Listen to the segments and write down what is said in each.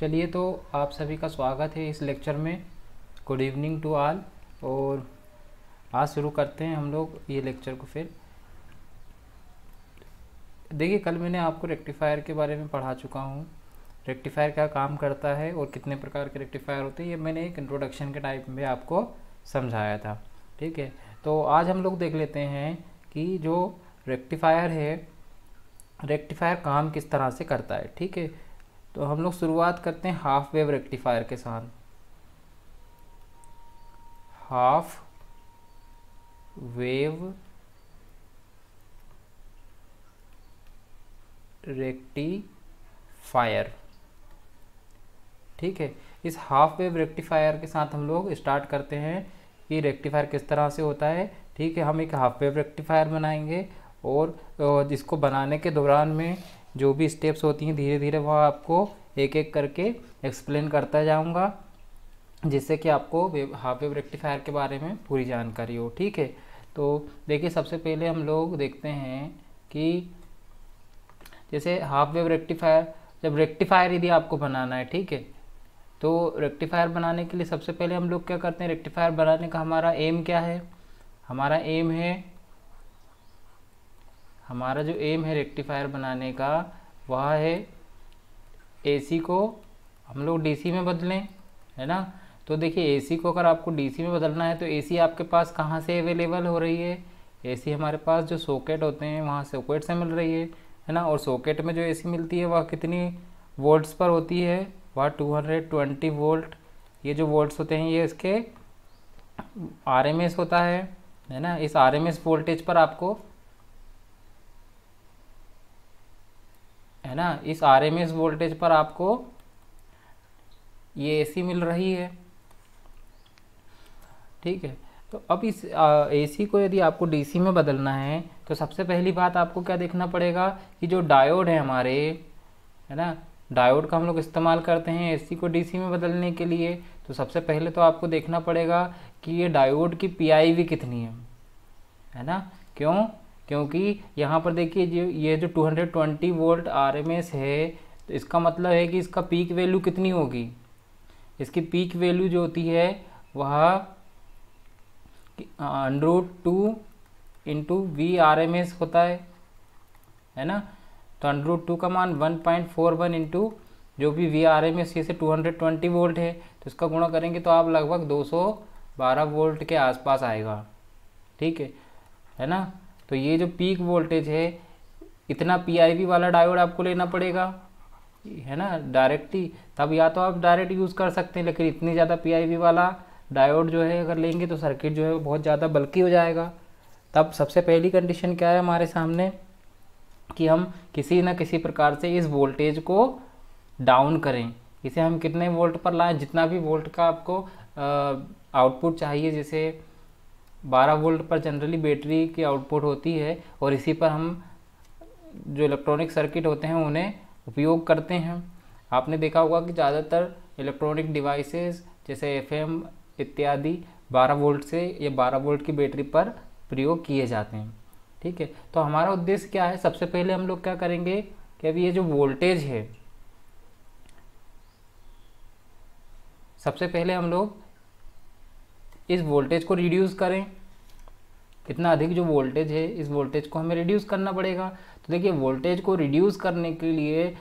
चलिए तो आप सभी का स्वागत है इस लेक्चर में गुड इवनिंग टू ऑल और आज शुरू करते हैं हम लोग ये लेक्चर को फिर देखिए कल मैंने आपको रेक्टिफायर के बारे में पढ़ा चुका हूँ रेक्टिफायर क्या काम करता है और कितने प्रकार के रेक्टिफायर होते हैं ये मैंने एक इंट्रोडक्शन के टाइप में आपको समझाया था ठीक है तो आज हम लोग देख लेते हैं कि जो रेक्टिफायर है रेक्टिफायर काम किस तरह से करता है ठीक है तो हम लोग शुरुआत करते हैं हाफ वेव रेक्टिफायर के साथ हाफ वेव रेक्टिफायर ठीक है इस हाफ वेव रेक्टिफायर के साथ हम लोग स्टार्ट करते हैं कि रेक्टिफायर किस तरह से होता है ठीक है हम एक हाफ वेव रेक्टिफायर बनाएंगे और जिसको बनाने के दौरान में जो भी स्टेप्स होती हैं धीरे धीरे वह आपको एक एक करके एक्सप्लेन करता जाऊँगा जिससे कि आपको हाफ वेव रेक्टिफायर के बारे में पूरी जानकारी हो ठीक है तो देखिए सबसे पहले हम लोग देखते हैं कि जैसे हाफ वेव रेक्टिफायर जब रेक्टिफायर यदि आपको बनाना है ठीक है तो रेक्टिफायर बनाने के लिए सबसे पहले हम लोग क्या करते हैं रेक्टिफायर बनाने का हमारा एम क्या है हमारा एम है हमारा जो एम है रेक्टिफायर बनाने का वह है एसी को हम लोग डीसी में बदलें है ना तो देखिए एसी को अगर आपको डीसी में बदलना है तो एसी आपके पास कहाँ से अवेलेबल हो रही है एसी हमारे पास जो सॉकेट होते हैं वहाँ सॉकेट से मिल रही है है ना और सॉकेट में जो एसी मिलती है वह कितनी वोल्ट्स पर होती है वह 220 वोल्ट ये जो वोल्ट्स होते हैं ये इसके आरएमएस होता है है ना इस आरएमएस वोल्टेज पर आपको है ना इस आर एम एस वोल्टेज पर आपको ये एसी मिल रही है ठीक है तो अब इस एसी को यदि आपको डीसी में बदलना है तो सबसे पहली बात आपको क्या देखना पड़ेगा कि जो डायोड है हमारे है ना डायोड का हम लोग इस्तेमाल करते हैं एसी को डीसी में बदलने के लिए तो सबसे पहले तो आपको देखना पड़ेगा कि ये डायोड की पीआईवी कितनी है है ना क्यों क्योंकि यहाँ पर देखिए जो ये जो 220 वोल्ट एस है तो इसका मतलब है कि इसका पीक वैल्यू कितनी होगी इसकी पीक वैल्यू जो होती है वह under root two into V R M S होता है है ना तो अंड्रोड टू का मान one point four one into जो भी वी आर एम एस जैसे टू हंड्रेड ट्वेंटी वोल्ट है तो इसका गुणा करेंगे तो आप लगभग दो सौ बारह वोल्ट के आसपास आएगा ठीक है है ना तो ये जो पीक वोल्टेज है इतना पी वाला डायोड आपको लेना पड़ेगा है ना डायरेक्ट ही तब या तो आप डायरेक्ट यूज़ कर सकते हैं लेकिन इतनी ज़्यादा पी वाला डायोड जो है अगर लेंगे तो सर्किट जो है बहुत ज़्यादा बल्कि हो जाएगा तब सबसे पहली कंडीशन क्या है हमारे सामने कि हम किसी न किसी प्रकार से इस वोल्टेज को डाउन करें इसे हम कितने वोल्ट पर लाएं जितना भी वोल्ट का आपको आउटपुट चाहिए जैसे 12 वोल्ट पर जनरली बैटरी की आउटपुट होती है और इसी पर हम जो इलेक्ट्रॉनिक सर्किट होते हैं उन्हें उपयोग करते हैं आपने देखा होगा कि ज़्यादातर इलेक्ट्रॉनिक डिवाइसेस जैसे एफएम इत्यादि 12 वोल्ट से या 12 वोल्ट की बैटरी पर प्रयोग किए जाते हैं ठीक है तो हमारा उद्देश्य क्या है सबसे पहले हम लोग क्या करेंगे कि अभी ये जो वोल्टेज है सबसे पहले हम लोग इस वोल्टेज को रिड्यूस करें कितना अधिक जो वोल्टेज है इस वोल्टेज को हमें रिड्यूस करना पड़ेगा तो देखिए वोल्टेज को रिड्यूस करने के लिए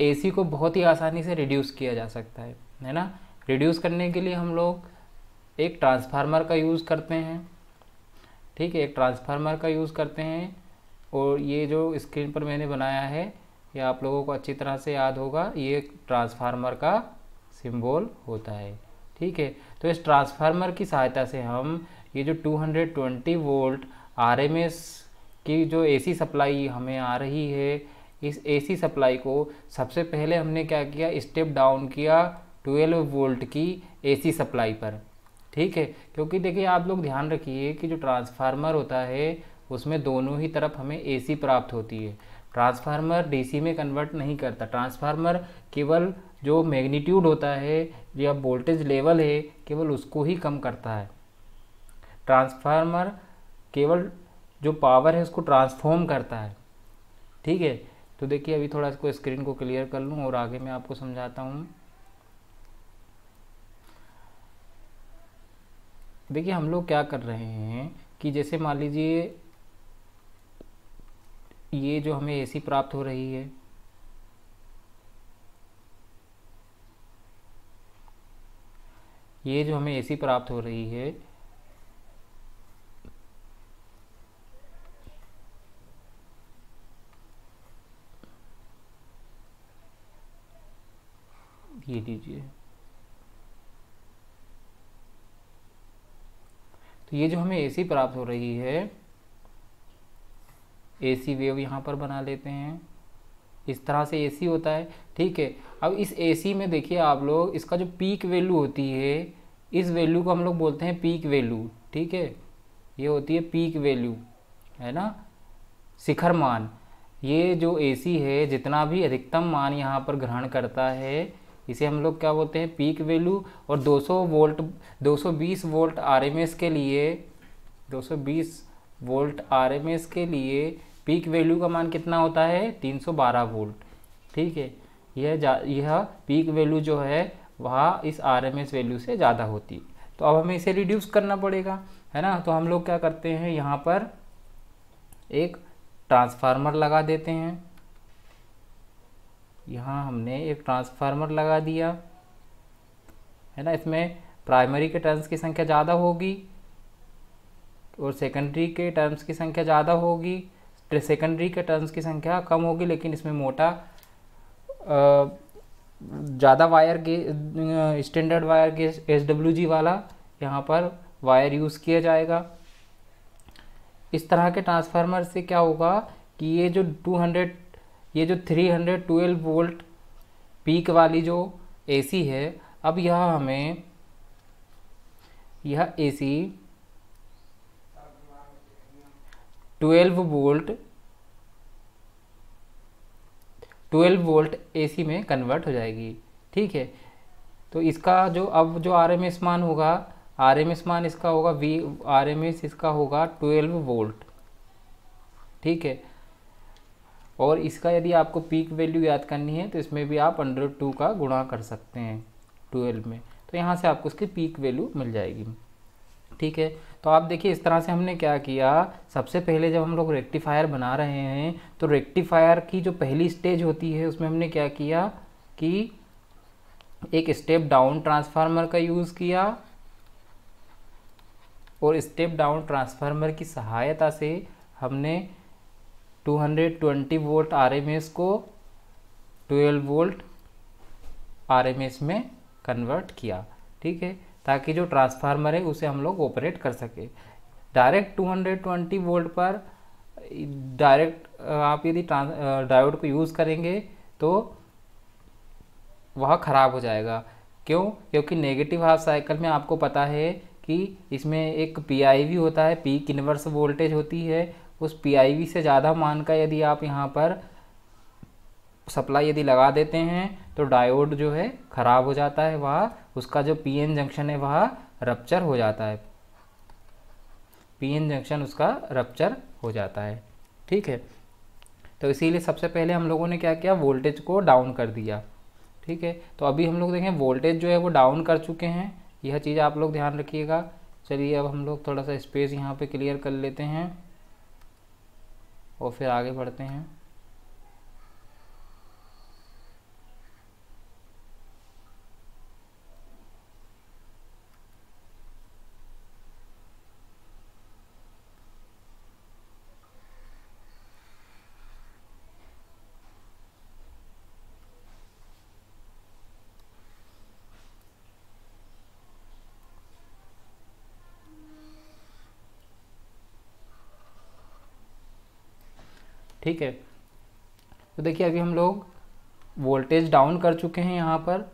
एसी को बहुत ही आसानी से रिड्यूस किया जा सकता है है ना रिड्यूस करने के लिए हम लोग एक ट्रांसफार्मर का यूज़ करते हैं ठीक है एक ट्रांसफार्मर का यूज़ करते हैं और ये जो स्क्रीन पर मैंने बनाया है ये आप लोगों को अच्छी तरह से याद होगा ये ट्रांसफार्मर का सिंबल होता है ठीक है तो इस ट्रांसफार्मर की सहायता से हम ये जो 220 वोल्ट आरएमएस की जो एसी सप्लाई हमें आ रही है इस एसी सप्लाई को सबसे पहले हमने क्या किया स्टेप डाउन किया 12 वोल्ट की एसी सप्लाई पर ठीक है क्योंकि देखिए आप लोग ध्यान रखिए कि जो ट्रांसफार्मर होता है उसमें दोनों ही तरफ हमें एसी प्राप्त होती है ट्रांसफार्मर डीसी में कन्वर्ट नहीं करता ट्रांसफार्मर केवल जो मैग्नीट्यूड होता है या वोल्टेज लेवल है केवल उसको ही कम करता है ट्रांसफार्मर केवल जो पावर है उसको ट्रांसफॉर्म करता है ठीक है तो देखिए अभी थोड़ा इसको स्क्रीन को क्लियर कर लूँ और आगे मैं आपको समझाता हूँ देखिए हम लोग क्या कर रहे हैं कि जैसे मान लीजिए ये जो हमें एसी प्राप्त हो रही है ये जो हमें एसी प्राप्त हो रही है ये लीजिए तो ये जो हमें एसी प्राप्त हो रही है एसी वेव यहां पर बना लेते हैं इस तरह से एसी होता है ठीक है अब इस ए में देखिए आप लोग इसका जो पीक वैल्यू होती है इस वैल्यू को हम लोग बोलते हैं पीक वैल्यू ठीक है ये होती है पीक वैल्यू है ना शिखर मान ये जो ए है जितना भी अधिकतम मान यहाँ पर ग्रहण करता है इसे हम लोग क्या बोलते हैं पीक वैल्यू और 200 वोल्ट 220 वोल्ट आरएमएस के लिए 220 वोल्ट आरएमएस के लिए पीक वैल्यू का मान कितना होता है 312 वोल्ट ठीक है यह यह पीक वैल्यू जो है वह इस आर वैल्यू से ज़्यादा होती तो अब हमें इसे रिड्यूस करना पड़ेगा है ना तो हम लोग क्या करते हैं यहाँ पर एक ट्रांसफार्मर लगा देते हैं यहाँ हमने एक ट्रांसफार्मर लगा दिया है ना इसमें प्राइमरी के टर्न्स की संख्या ज़्यादा होगी और सेकेंडरी के टर्म्स की संख्या ज़्यादा होगी सेकेंडरी के टर्म्स की संख्या कम होगी लेकिन इसमें मोटा ज़्यादा वायर के स्टैंडर्ड वायर के एस डब्ल्यू जी वाला यहाँ पर वायर यूज़ किया जाएगा इस तरह के ट्रांसफार्मर से क्या होगा कि ये जो 200 ये जो 312 वोल्ट पीक वाली जो एसी है अब यह हमें यह एसी 12 वोल्ट 12 वोल्ट एसी में कन्वर्ट हो जाएगी ठीक है तो इसका जो अब जो आर एम एस मान होगा आर एम एस मान इसका होगा वी आर एम एस इसका होगा ट्वेल्व वोल्ट ठीक है और इसका यदि आपको पीक वैल्यू याद करनी है तो इसमें भी आप अंडर टू का गुणा कर सकते हैं ट्वेल्व में तो यहाँ से आपको उसकी पीक वैल्यू मिल जाएगी ठीक है तो आप देखिए इस तरह से हमने क्या किया सबसे पहले जब हम लोग रेक्टिफायर बना रहे हैं तो रेक्टिफायर की जो पहली स्टेज होती है उसमें हमने क्या किया कि एक स्टेप डाउन ट्रांसफार्मर का यूज़ किया और स्टेप डाउन ट्रांसफार्मर की सहायता से हमने 220 वोल्ट आरएमएस को 12 वोल्ट आरएमएस में कन्वर्ट किया ठीक है ताकि जो ट्रांसफार्मर है उसे हम लोग ऑपरेट कर सके डायरेक्ट 220 वोल्ट पर डायरेक्ट आप यदि डायोड को यूज़ करेंगे तो वह ख़राब हो जाएगा क्यों क्योंकि नेगेटिव हाफ साइकिल में आपको पता है कि इसमें एक पी होता है पीक इन्वर्स वोल्टेज होती है उस पी से ज़्यादा मान का यदि आप यहाँ पर सप्लाई यदि लगा देते हैं तो डायोड जो है ख़राब हो जाता है वह उसका जो पीएन जंक्शन है वह रप्चर हो जाता है पीएन जंक्शन उसका रप्चर हो जाता है ठीक है तो इसीलिए सबसे पहले हम लोगों ने क्या किया वोल्टेज को डाउन कर दिया ठीक है तो अभी हम लोग देखें वोल्टेज जो है वो डाउन कर चुके हैं यह चीज़ आप लोग ध्यान रखिएगा चलिए अब हम लोग थोड़ा सा स्पेस यहाँ पे क्लियर कर लेते हैं और फिर आगे बढ़ते हैं ठीक है तो देखिए अभी हम लोग वोल्टेज डाउन कर चुके हैं यहाँ पर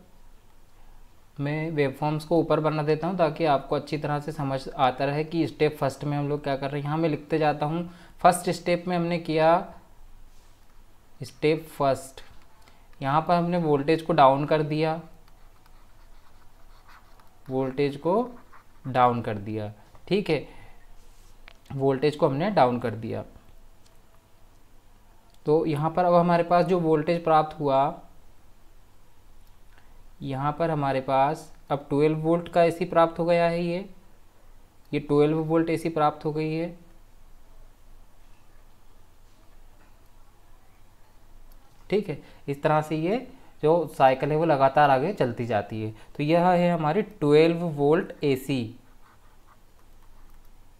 मैं वेवफॉर्म्स को ऊपर बना देता हूँ ताकि आपको अच्छी तरह से समझ आता रहे कि स्टेप फर्स्ट में हम लोग क्या कर रहे हैं यहाँ मैं लिखते जाता हूँ फर्स्ट स्टेप में हमने किया स्टेप फर्स्ट यहाँ पर हमने वोल्टेज को डाउन कर दिया वोल्टेज को डाउन कर दिया ठीक है वोल्टेज को हमने डाउन कर दिया तो यहाँ पर अब हमारे पास जो वोल्टेज प्राप्त हुआ यहाँ पर हमारे पास अब 12 वोल्ट का एसी प्राप्त हो गया है ये ये 12 वोल्ट एसी प्राप्त हो गई है ठीक है इस तरह से ये जो साइकिल है वो लगातार आगे चलती जाती है तो यह है हमारी 12 वोल्ट एसी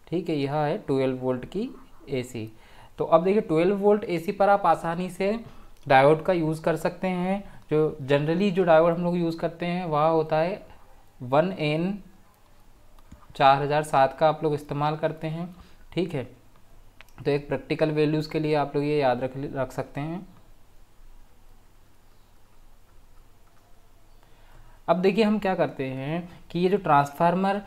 ठीक है यह है 12 वोल्ट की एसी तो अब देखिए 12 वोल्ट एसी पर आप आसानी से डायोड का यूज़ कर सकते हैं जो जनरली जो डायोड हम लोग यूज़ करते हैं वह होता है वन एन चार हज़ार सात का आप लोग इस्तेमाल करते हैं ठीक है तो एक प्रैक्टिकल वैल्यूज़ के लिए आप लोग ये याद रख रख सकते हैं अब देखिए हम क्या करते हैं कि ये जो ट्रांसफार्मर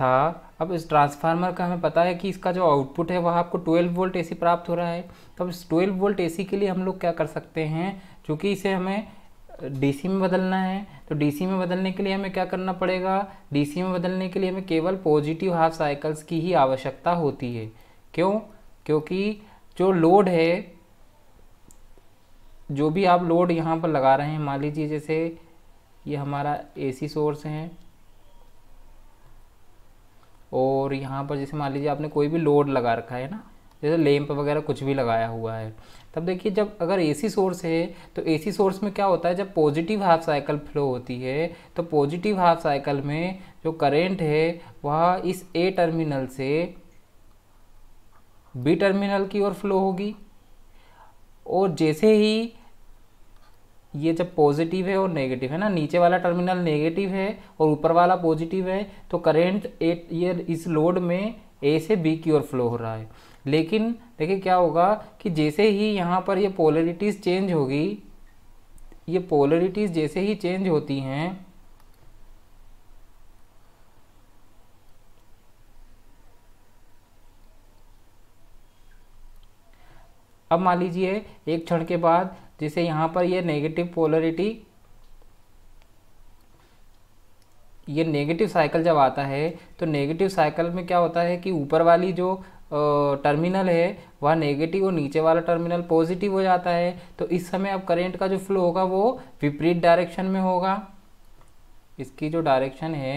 था अब इस ट्रांसफार्मर का हमें पता है कि इसका जो आउटपुट है वह आपको 12 वोल्ट एसी प्राप्त हो रहा है तो अब इस ट्वेल्व वोल्ट एसी के लिए हम लोग क्या कर सकते हैं चूँकि इसे हमें डीसी में बदलना है तो डीसी में बदलने के लिए हमें क्या करना पड़ेगा डीसी में बदलने के लिए हमें केवल पॉजिटिव हाफ साइकिल्स की ही आवश्यकता होती है क्यों क्योंकि जो लोड है जो भी आप लोड यहाँ पर लगा रहे हैं मान लीजिए जैसे ये हमारा एसी सोर्स है और यहाँ पर जैसे मान लीजिए आपने कोई भी लोड लगा रखा है ना जैसे लेम्प वगैरह कुछ भी लगाया हुआ है तब देखिए जब अगर एसी सोर्स है तो एसी सोर्स में क्या होता है जब पॉजिटिव हाफ साइकिल फ्लो होती है तो पॉजिटिव हाफ साइकिल में जो करेंट है वह इस ए टर्मिनल से बी टर्मिनल की ओर फ्लो होगी और जैसे ही ये जब पॉजिटिव है और नेगेटिव है ना नीचे वाला टर्मिनल नेगेटिव है और ऊपर वाला पॉजिटिव है तो करेंट एट ये इस लोड में ए से बी की ओर फ्लो हो रहा है लेकिन देखिए क्या होगा कि जैसे ही यहाँ पर ये पोलरिटीज़ चेंज होगी ये पोलरिटीज़ जैसे ही चेंज होती हैं अब मान लीजिए एक क्षण के बाद जिसे यहाँ पर ये नेगेटिव पोलरिटी ये नेगेटिव साइकिल जब आता है तो नेगेटिव साइकिल में क्या होता है कि ऊपर वाली जो टर्मिनल है वह नेगेटिव और नीचे वाला टर्मिनल पॉजिटिव हो जाता है तो इस समय अब करंट का जो फ्लो होगा वो विपरीत डायरेक्शन में होगा इसकी जो डायरेक्शन है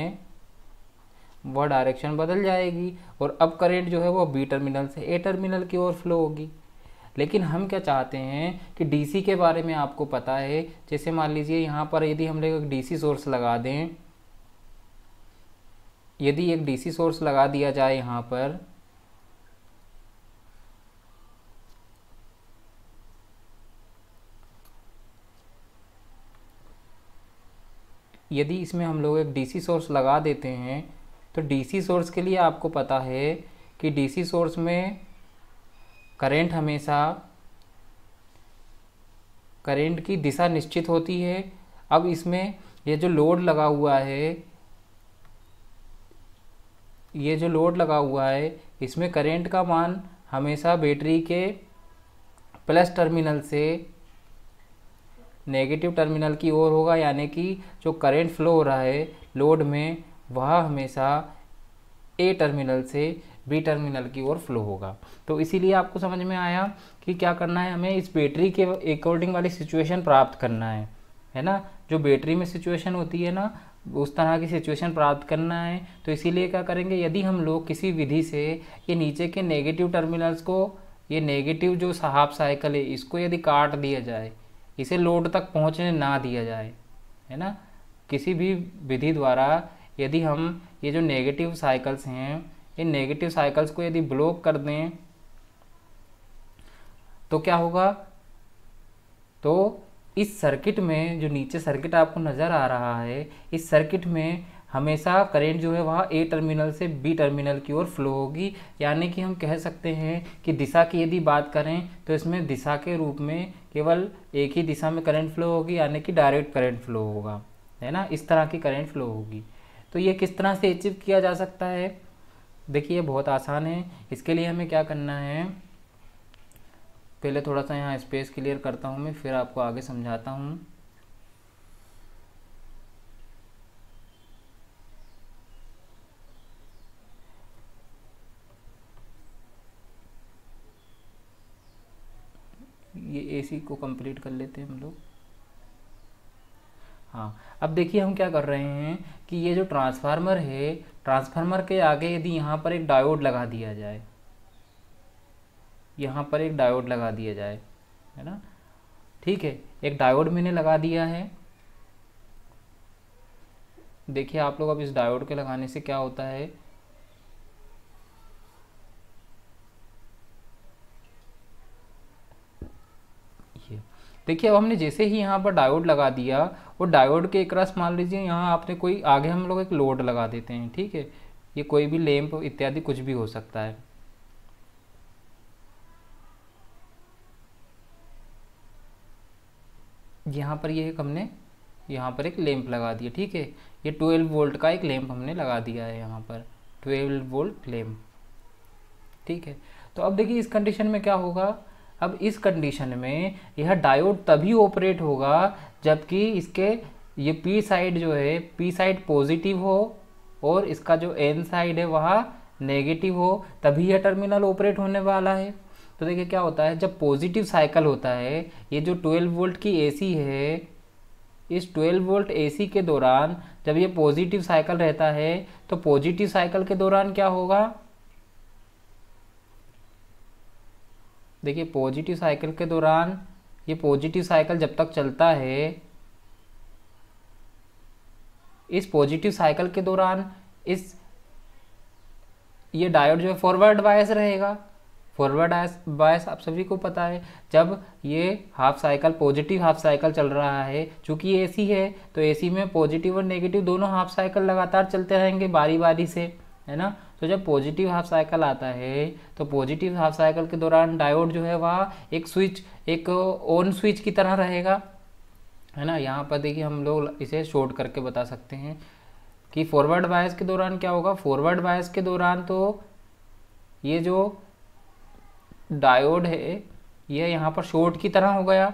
वह डायरेक्शन बदल जाएगी और अब करंट जो है वह बी टर्मिनल से ए टर्मिनल की ओर फ्लो होगी लेकिन हम क्या चाहते हैं कि डीसी के बारे में आपको पता है जैसे मान लीजिए यहाँ पर यदि हम लोग डीसी सोर्स लगा दें यदि एक डीसी सोर्स लगा दिया जाए यहाँ पर यदि इसमें हम लोग एक डीसी सोर्स लगा देते हैं तो डीसी सोर्स के लिए आपको पता है कि डीसी सोर्स में करंट हमेशा करंट की दिशा निश्चित होती है अब इसमें ये जो लोड लगा हुआ है ये जो लोड लगा हुआ है इसमें करंट का मान हमेशा बैटरी के प्लस टर्मिनल से नेगेटिव टर्मिनल की ओर होगा यानी कि जो करंट फ्लो हो रहा है लोड में वह हमेशा ए टर्मिनल से बी टर्मिनल की ओर फ्लो होगा तो इसीलिए आपको समझ में आया कि क्या करना है हमें इस बैटरी के अकॉर्डिंग वाली सिचुएशन प्राप्त करना है है ना जो बैटरी में सिचुएशन होती है ना उस तरह की सिचुएशन प्राप्त करना है तो इसीलिए क्या करेंगे यदि हम लोग किसी विधि से ये नीचे के नेगेटिव टर्मिनल्स को ये नेगेटिव जो साहब साइकिल है इसको यदि काट दिया जाए इसे लोड तक पहुंचने ना दिया जाए है ना किसी भी विधि द्वारा यदि हम ये जो नेगेटिव साइकिल्स हैं इन नेगेटिव साइकिल्स को यदि ब्लॉक कर दें तो क्या होगा तो इस सर्किट में जो नीचे सर्किट आपको नज़र आ रहा है इस सर्किट में हमेशा करंट जो है वह ए टर्मिनल से बी टर्मिनल की ओर फ्लो होगी यानी कि हम कह सकते हैं कि दिशा की यदि बात करें तो इसमें दिशा के रूप में केवल एक ही दिशा में करंट फ्लो होगी यानी कि डायरेक्ट करंट फ्लो होगा है ना इस तरह की करंट फ्लो होगी तो ये किस तरह से अचीव किया जा सकता है देखिए बहुत आसान है इसके लिए हमें क्या करना है पहले थोड़ा सा यहाँ स्पेस क्लियर करता हूँ मैं फिर आपको आगे समझाता हूँ ये एसी को कंप्लीट कर लेते हैं हम लोग हाँ अब देखिए हम क्या कर रहे हैं कि ये जो ट्रांसफार्मर है ट्रांसफार्मर के आगे यदि यहाँ पर एक डायोड लगा दिया जाए यहाँ पर एक डायोड लगा दिया जाए है ना ठीक है एक डायोड मैंने लगा दिया है देखिए आप लोग अब इस डायोड के लगाने से क्या होता है देखिए अब हमने जैसे ही यहाँ पर डायोड लगा दिया और डायोड के एक रस मान लीजिए यहाँ आपने कोई आगे हम लोग एक लोड लगा देते हैं ठीक है ये कोई भी लेम्प इत्यादि कुछ भी हो सकता है यहाँ पर ये एक हमने यहाँ पर एक लेम्प लगा दिया ठीक है ये ट्वेल्व वोल्ट का एक लेम्प हमने लगा दिया है यहाँ पर ट्वेल्व वोल्ट लेम्प ठीक है तो अब देखिए इस कंडीशन में क्या होगा अब इस कंडीशन में यह डायोड तभी ऑपरेट होगा जबकि इसके ये पी साइड जो है पी साइड पॉजिटिव हो और इसका जो एन साइड है वह नेगेटिव हो तभी यह टर्मिनल ऑपरेट होने वाला है तो देखिए क्या होता है जब पॉजिटिव साइकिल होता है ये जो 12 वोल्ट की एसी है इस 12 वोल्ट एसी के दौरान जब ये पॉजिटिव साइकिल रहता है तो पॉजिटिव साइकिल के दौरान क्या होगा देखिए पॉजिटिव साइकिल के दौरान ये पॉजिटिव साइकिल जब तक चलता है इस पॉजिटिव साइकिल के दौरान इस ये डायोड जो है फॉरवर्ड बायस रहेगा फॉरवर्ड बायस आप सभी को पता है जब ये half cycle positive half cycle चल रहा है ए एसी है तो एसी में पॉजिटिव और नेगेटिव दोनों हाफ साइकिल लगातार चलते रहेंगे बारी बारी से है ना तो जब पॉजिटिव हाफ साइकिल आता है तो पॉजिटिव हाफ साइकिल के दौरान डायोड जो है वह एक स्विच एक ऑन स्विच की तरह रहेगा है ना यहाँ पर देखिए हम लोग इसे शॉर्ट करके बता सकते हैं कि फॉरवर्ड बायस के दौरान क्या होगा फॉरवर्ड बायस के दौरान तो ये जो डायोड है ये यहाँ पर शॉर्ट की तरह हो गया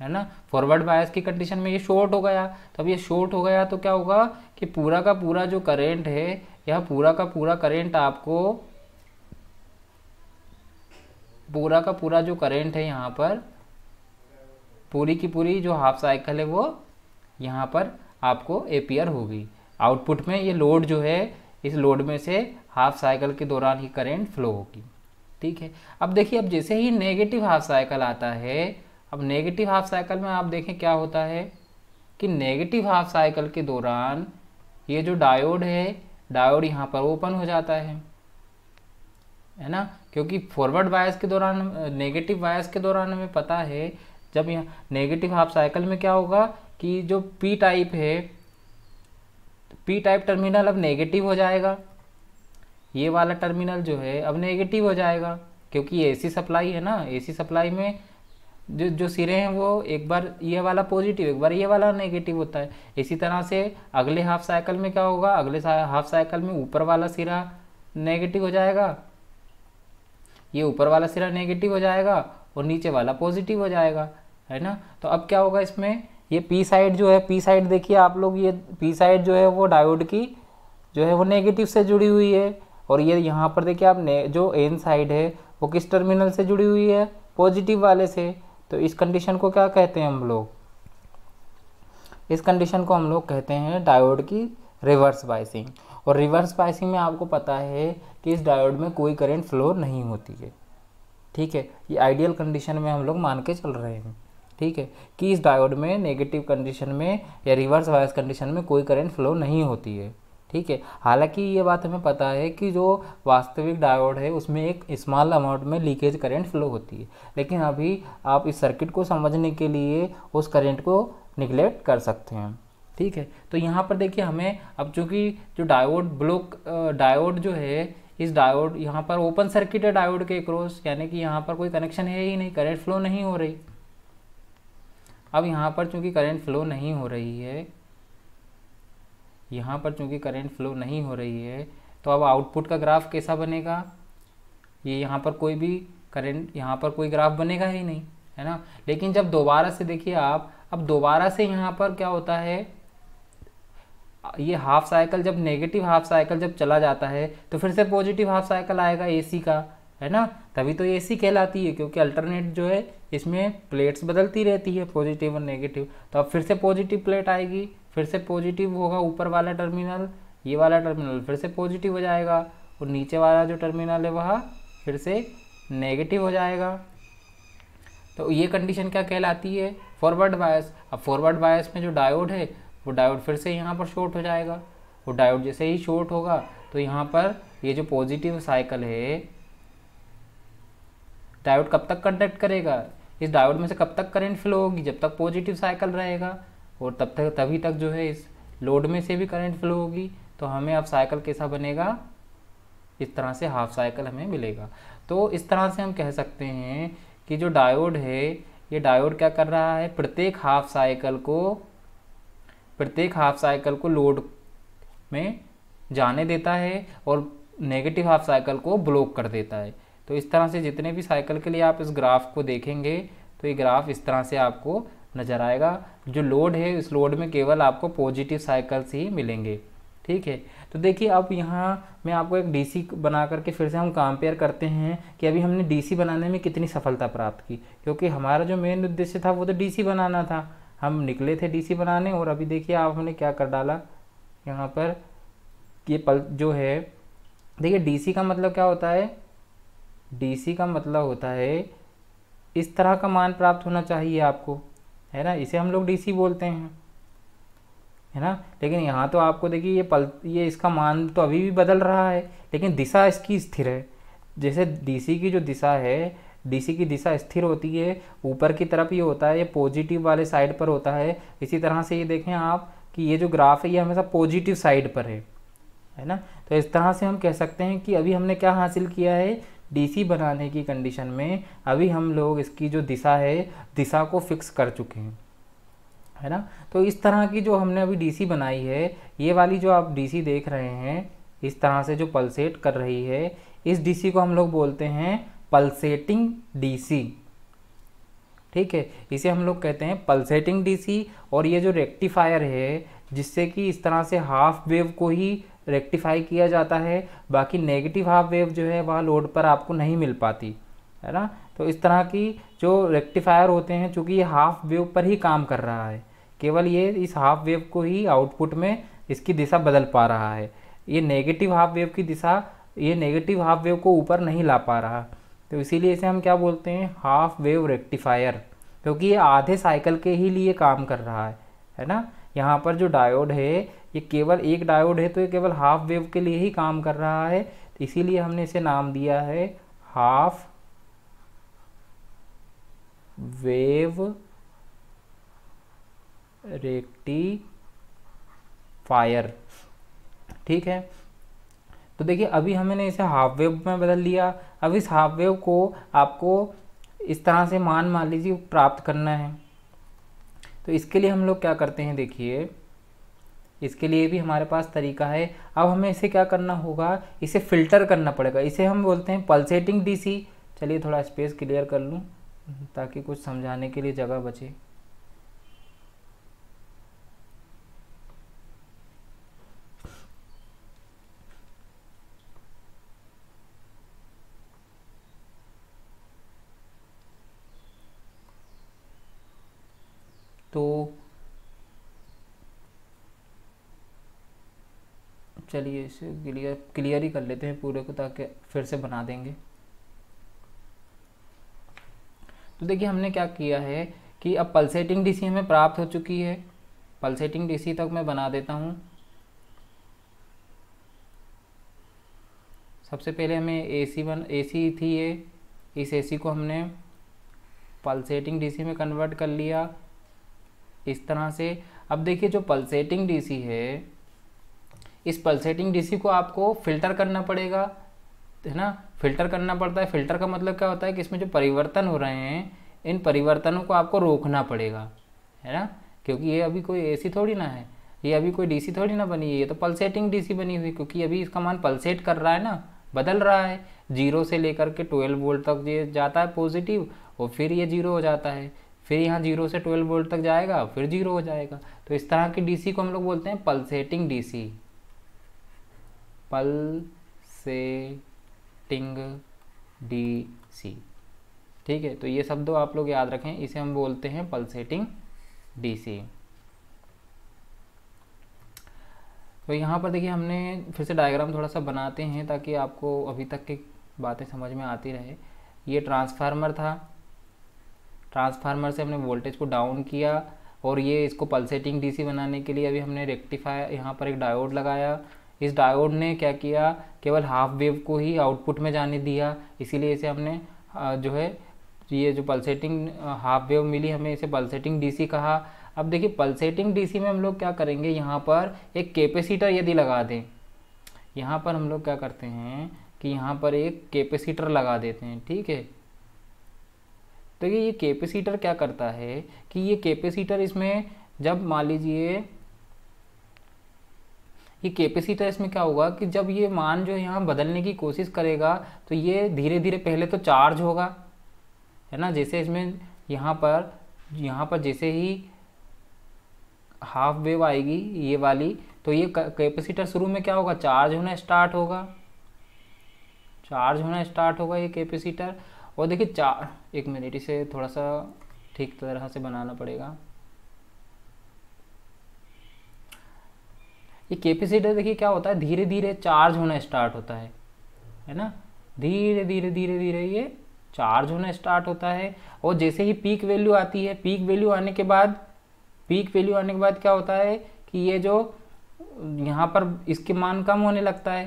है ना फॉरवर्ड बायस की कंडीशन में ये शॉर्ट हो गया तब ये शॉर्ट हो गया तो क्या होगा कि पूरा का पूरा जो करंट है यह पूरा का पूरा करेंट आपको पूरा का पूरा जो करेंट है यहाँ पर पूरी की पूरी जो हाफ साइकिल है वो यहाँ पर आपको एपियर होगी आउटपुट में ये लोड जो है इस लोड में से हाफ साइकिल के दौरान ही करेंट फ्लो होगी ठीक है अब देखिए अब जैसे ही नेगेटिव हाफ साइकिल आता है अब नेगेटिव हाफ साइकिल में आप देखें क्या होता है कि नेगेटिव हाफ साइकिल के दौरान ये जो डायोड है डायोड यहाँ पर ओपन हो जाता है है ना क्योंकि फॉरवर्ड बायस के दौरान नेगेटिव बायस के दौरान हमें पता है जब यहाँ नेगेटिव हाफ साइकिल में क्या होगा कि जो पी टाइप है पी टाइप टर्मिनल अब नेगेटिव हो जाएगा ये वाला टर्मिनल जो है अब नेगेटिव हो जाएगा क्योंकि एसी सप्लाई है ना एसी सप्लाई में जो जो सिरे हैं वो एक बार ये वाला पॉजिटिव एक बार ये वाला नेगेटिव होता है इसी तरह से अगले हाफ साइकिल में क्या होगा अगले हाफ साइकिल में ऊपर वाला सिरा नेगेटिव हो जाएगा ये ऊपर वाला सिरा नेगेटिव हो जाएगा और नीचे वाला पॉजिटिव हो जाएगा है ना तो अब क्या होगा इसमें ये पी साइड जो है पी साइड देखिए आप लोग ये पी साइड जो है वो डायोड की जो है वो नेगेटिव से जुड़ी हुई है और ये यहाँ पर देखिए आप जो एन साइड है वो किस टर्मिनल से जुड़ी हुई है पॉजिटिव वाले से तो इस कंडीशन को क्या कहते हैं हम लोग इस कंडीशन को हम लोग कहते हैं डायोड की रिवर्स बाइसिंग और रिवर्स बाइसिंग में आपको पता है कि इस डायोड में कोई करंट फ्लो नहीं होती है ठीक है ये आइडियल कंडीशन में हम लोग मान के चल रहे हैं ठीक है कि इस डायोड में नेगेटिव कंडीशन में या रिवर्स बायस कंडीशन में कोई करंट फ्लो नहीं होती है ठीक है हालांकि ये बात हमें पता है कि जो वास्तविक डायोड है उसमें एक स्मॉल अमाउंट में लीकेज करंट फ्लो होती है लेकिन अभी आप इस सर्किट को समझने के लिए उस करंट को निगलेक्ट कर सकते हैं ठीक है तो यहाँ पर देखिए हमें अब चूँकि जो डायोड ब्लॉक डायोड जो है इस डायोड यहाँ पर ओपन सर्किट है डायोड के क्रॉस यानी कि यहाँ पर कोई कनेक्शन है ही नहीं करेंट फ्लो नहीं हो रही अब यहाँ पर चूँकि करेंट फ्लो नहीं हो रही है यहाँ पर चूँकि करेंट फ्लो नहीं हो रही है तो अब आउटपुट का ग्राफ कैसा बनेगा ये यहाँ पर कोई भी करेंट यहाँ पर कोई ग्राफ बनेगा ही नहीं है ना लेकिन जब दोबारा से देखिए आप अब दोबारा से यहाँ पर क्या होता है ये हाफ साइकिल जब नेगेटिव हाफ साइकिल जब चला जाता है तो फिर से पॉजिटिव हाफ साइकिल आएगा एसी का है ना तभी तो एसी कहलाती है क्योंकि अल्टरनेट जो है इसमें प्लेट्स बदलती रहती है पॉजिटिव और नेगेटिव तो अब फिर से पॉजिटिव प्लेट आएगी फिर से पॉजिटिव होगा ऊपर वाला टर्मिनल ये वाला टर्मिनल फिर से पॉजिटिव हो जाएगा और नीचे वाला जो टर्मिनल है वह फिर से नेगेटिव हो जाएगा तो ये कंडीशन क्या कहलाती है फॉरवर्ड बायस अब फॉरवर्ड बायस में जो डायोड है वो डायोड फिर से यहाँ पर शॉर्ट हो जाएगा वो डायोड जैसे ही शॉर्ट होगा तो यहाँ पर ये जो पॉजिटिव साइकिल है डायोड कब तक कंडक्ट करेगा इस डायोड में से कब तक करंट फ्लो होगी जब तक पॉजिटिव साइकिल रहेगा और तब तक तभी तक जो है इस लोड में से भी करंट फ्लो होगी तो हमें अब साइकिल कैसा बनेगा इस तरह से हाफ साइकिल हमें मिलेगा तो इस तरह से हम कह सकते हैं कि जो डायोड है ये डायोड क्या कर रहा है प्रत्येक हाफ साइकिल को प्रत्येक हाफ साइकिल को लोड में जाने देता है और नेगेटिव हाफ साइकिल को ब्लॉक कर देता है तो इस तरह से जितने भी साइकिल के लिए आप इस ग्राफ को देखेंगे तो ये ग्राफ इस तरह से आपको नज़र आएगा जो लोड है इस लोड में केवल आपको पॉजिटिव साइकिल्स ही मिलेंगे ठीक है तो देखिए अब यहाँ मैं आपको एक डीसी बना करके फिर से हम कंपेयर करते हैं कि अभी हमने डीसी बनाने में कितनी सफलता प्राप्त की क्योंकि हमारा जो मेन उद्देश्य था वो तो डीसी बनाना था हम निकले थे डीसी बनाने और अभी देखिए आप हमने क्या कर डाला यहाँ पर ये पल जो है देखिए डी का मतलब क्या होता है डीसी का मतलब होता है इस तरह का मान प्राप्त होना चाहिए आपको है ना इसे हम लोग डीसी बोलते हैं है ना लेकिन यहाँ तो आपको देखिए ये पल ये इसका मान तो अभी भी बदल रहा है लेकिन दिशा इसकी स्थिर है जैसे डीसी की जो दिशा है डीसी की दिशा स्थिर होती है ऊपर की तरफ ये होता है ये पॉजिटिव वाले साइड पर होता है इसी तरह से ये देखें आप कि ये जो ग्राफ है ये हमेशा पॉजिटिव साइड पर है है ना तो इस तरह से हम कह सकते हैं कि अभी हमने क्या हासिल किया है डीसी बनाने की कंडीशन में अभी हम लोग इसकी जो दिशा है दिशा को फिक्स कर चुके हैं है ना तो इस तरह की जो हमने अभी डीसी बनाई है ये वाली जो आप डीसी देख रहे हैं इस तरह से जो पल्सेट कर रही है इस डीसी को हम लोग बोलते हैं पल्सेटिंग डीसी ठीक है इसे हम लोग कहते हैं पल्सेटिंग डीसी और ये जो रेक्टिफायर है जिससे कि इस तरह से हाफ वेव को ही रेक्टिफाई किया जाता है बाकी नेगेटिव हाफ वेव जो है वह लोड पर आपको नहीं मिल पाती है ना तो इस तरह की जो रेक्टिफायर होते हैं चूँकि ये हाफ वेव पर ही काम कर रहा है केवल ये इस हाफ वेव को ही आउटपुट में इसकी दिशा बदल पा रहा है ये नेगेटिव हाफ वेव की दिशा ये नेगेटिव हाफ वेव को ऊपर नहीं ला पा रहा तो इसीलिए इसे हम क्या बोलते हैं हाफ वेव रेक्टिफायर क्योंकि ये आधे साइकिल के ही लिए काम कर रहा है है ना यहाँ पर जो डायोड है ये केवल एक डायोड है तो ये केवल हाफ वेव के लिए ही काम कर रहा है तो इसीलिए हमने इसे नाम दिया है हाफ वेव फायर ठीक है तो देखिए अभी हमने इसे हाफ वेव में बदल लिया अब इस हाफ वेव को आपको इस तरह से मान मान लीजिए प्राप्त करना है तो इसके लिए हम लोग क्या करते हैं देखिए इसके लिए भी हमारे पास तरीका है अब हमें इसे क्या करना होगा इसे फ़िल्टर करना पड़ेगा इसे हम बोलते हैं पल्सेटिंग डीसी चलिए थोड़ा स्पेस क्लियर कर लूँ ताकि कुछ समझाने के लिए जगह बचे चलिए इसे क्लियर क्लियर ही कर लेते हैं पूरे को ताकि फिर से बना देंगे तो देखिए हमने क्या किया है कि अब पल्सेटिंग डीसी हमें प्राप्त हो चुकी है पल्सेटिंग डीसी तक मैं बना देता हूँ सबसे पहले हमें एसी बन एसी थी ये इस एसी को हमने पल्सेटिंग डीसी में कन्वर्ट कर लिया इस तरह से अब देखिए जो पल्सेटिंग डीसी है इस पल्सेटिंग डीसी को आपको फिल्टर करना पड़ेगा है ना फिल्टर करना पड़ता है फिल्टर का मतलब क्या होता है कि इसमें जो परिवर्तन हो रहे हैं इन परिवर्तनों को आपको रोकना पड़ेगा है ना क्योंकि ये अभी कोई एसी थोड़ी ना है ये अभी कोई डीसी थोड़ी ना बनी है ये तो पल्सेटिंग डीसी बनी हुई क्योंकि अभी इसका मान पल्सेट कर रहा है ना बदल रहा है जीरो से लेकर के ट्वेल्व वोल्ट तक ये जाता है पॉजिटिव और फिर ये जीरो हो जाता है फिर यहाँ जीरो से ट्वेल्व वोल्ट तक जाएगा फिर जीरो हो जाएगा तो इस तरह की डीसी को हम लोग बोलते हैं पल्सेटिंग डीसी पल से डी सी ठीक है तो ये शब्द आप लोग याद रखें इसे हम बोलते हैं पल्सेटिंग सी तो यहाँ पर देखिए हमने फिर से डायग्राम थोड़ा सा बनाते हैं ताकि आपको अभी तक की बातें समझ में आती रहे ये ट्रांसफार्मर था ट्रांसफार्मर से हमने वोल्टेज को डाउन किया और ये इसको पल्सेटिंग डीसी बनाने के लिए अभी हमने रेक्टिफायर यहाँ पर एक डायोड लगाया इस डायोड ने क्या किया केवल हाफ वेव को ही आउटपुट में जाने दिया इसीलिए इसे हमने जो है ये जो पल्सेटिंग हाफ वेव मिली हमें इसे पल्सेटिंग डीसी कहा अब देखिए पल्सेटिंग डीसी में हम लोग क्या करेंगे यहाँ पर एक कैपेसिटर यदि लगा दें यहाँ पर हम लोग क्या करते हैं कि यहाँ पर एक कैपेसिटर लगा देते हैं ठीक है तो ये कैपेसिटर क्या करता है कि ये कैपेसिटर इसमें जब मान लीजिए कि कैपेसिटी इसमें क्या होगा कि जब ये मान जो यहाँ बदलने की कोशिश करेगा तो ये धीरे धीरे पहले तो चार्ज होगा है ना जैसे इसमें यहाँ पर यहाँ पर जैसे ही हाफ वेव आएगी ये वाली तो ये कैपेसिटर शुरू में क्या होगा चार्ज होना स्टार्ट होगा चार्ज होना स्टार्ट होगा ये कैपेसिटर और देखिए चार एक मिनट इसे थोड़ा सा ठीक तरह से बनाना पड़ेगा ये कैपेसिटर देखिए क्या होता है धीरे धीरे चार्ज होना स्टार्ट होता है है ना धीरे धीरे धीरे धीरे ये चार्ज होना स्टार्ट होता है और जैसे ही पीक वैल्यू आती है पीक वैल्यू आने के बाद पीक वैल्यू आने के बाद क्या होता है कि ये जो यहाँ पर इसके मान कम होने लगता है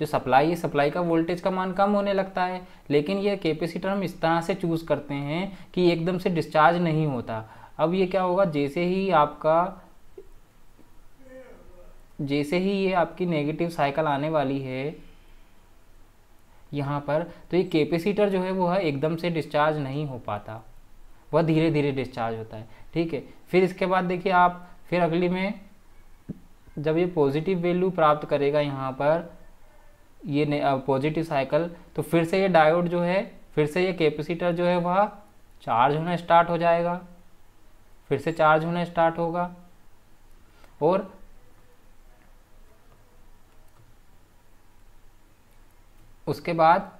जो सप्लाई है सप्लाई का वोल्टेज का मान कम होने लगता है लेकिन ये कैपेसिटर हम इस तरह से चूज़ करते हैं कि एकदम से डिस्चार्ज नहीं होता अब ये क्या होगा जैसे ही आपका जैसे ही ये आपकी नेगेटिव साइकिल आने वाली है यहाँ पर तो ये कैपेसिटर जो है वो है एकदम से डिस्चार्ज नहीं हो पाता वह धीरे धीरे डिस्चार्ज होता है ठीक है फिर इसके बाद देखिए आप फिर अगली में जब ये पॉजिटिव वैल्यू प्राप्त करेगा यहाँ पर ये पॉजिटिव साइकिल तो फिर से ये डायोड जो है फिर से ये कैपेसिटर जो है वह चार्ज होना स्टार्ट हो जाएगा फिर से चार्ज होना स्टार्ट होगा और उसके बाद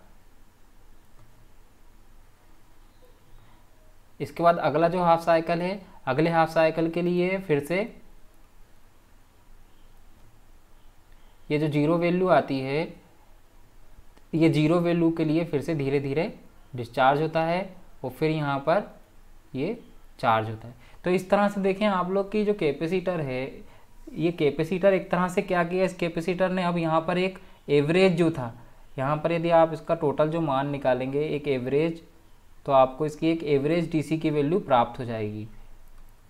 इसके बाद अगला जो हाफ साइकिल है अगले हाफ साइकिल के लिए फिर से ये जो जीरो वैल्यू आती है ये जीरो वैल्यू के लिए फिर से धीरे धीरे डिस्चार्ज होता है और फिर यहाँ पर ये चार्ज होता है तो इस तरह से देखें आप लोग की जो कैपेसिटर है ये कैपेसिटर एक तरह से क्या किया इस कैपेसिटर ने अब यहाँ पर एक एवरेज जो था यहाँ पर यदि आप इसका टोटल जो मान निकालेंगे एक एवरेज तो आपको इसकी एक एवरेज डीसी की वैल्यू प्राप्त हो जाएगी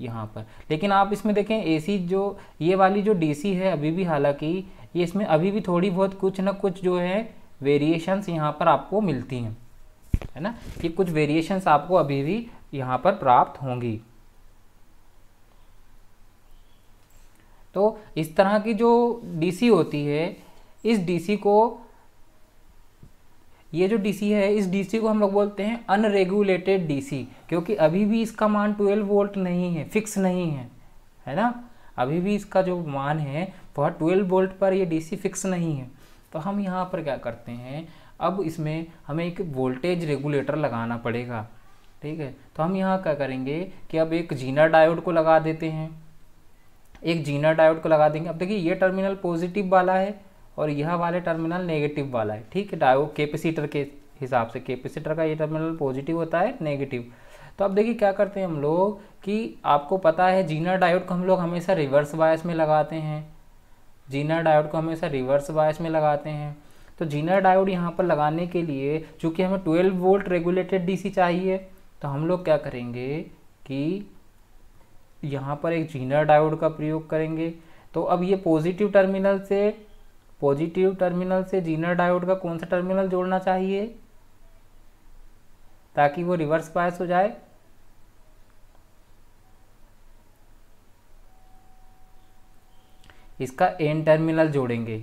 यहाँ पर लेकिन आप इसमें देखें एसी जो ये वाली जो डीसी है अभी भी हालांकि ये इसमें अभी भी थोड़ी बहुत कुछ ना कुछ जो है वेरिएशंस यहाँ पर आपको मिलती हैं है ना ये कुछ वेरिएशंस आपको अभी भी यहाँ पर प्राप्त होंगी तो इस तरह की जो डीसी होती है इस डीसी को ये जो डीसी है इस डीसी को हम लोग बोलते हैं अनरेगुलेटेड डीसी क्योंकि अभी भी इसका मान 12 वोल्ट नहीं है फिक्स नहीं है है ना अभी भी इसका जो मान है वह ट्वेल्व वोल्ट पर ये डीसी फिक्स नहीं है तो हम यहाँ पर क्या करते हैं अब इसमें हमें एक वोल्टेज रेगुलेटर लगाना पड़ेगा ठीक है तो हम यहाँ क्या करेंगे कि अब एक जीना डायोड को लगा देते हैं एक जीना डायोड को लगा देंगे अब देखिए ये टर्मिनल पॉजिटिव वाला है और यह वाले टर्मिनल नेगेटिव वाला है ठीक है डायो कैपेसिटर के हिसाब से कैपेसिटर का ये टर्मिनल पॉजिटिव होता है नेगेटिव तो अब देखिए क्या करते हैं हम लोग कि आपको पता है जीना डायोड को हम लोग हमेशा रिवर्स बायस में लगाते हैं जीना डायोड को हमेशा रिवर्स बायस में लगाते हैं तो जीना डायोड यहाँ पर लगाने के लिए चूँकि हमें ट्वेल्व वोल्ट रेगुलेटेड डी चाहिए तो हम लोग क्या करेंगे कि यहाँ पर एक जीना डायोड का प्रयोग करेंगे तो अब ये पॉजिटिव टर्मिनल से पॉजिटिव टर्मिनल से जीनर डायोड का कौन सा टर्मिनल जोड़ना चाहिए ताकि वो रिवर्स बायस हो जाए इसका एन टर्मिनल जोड़ेंगे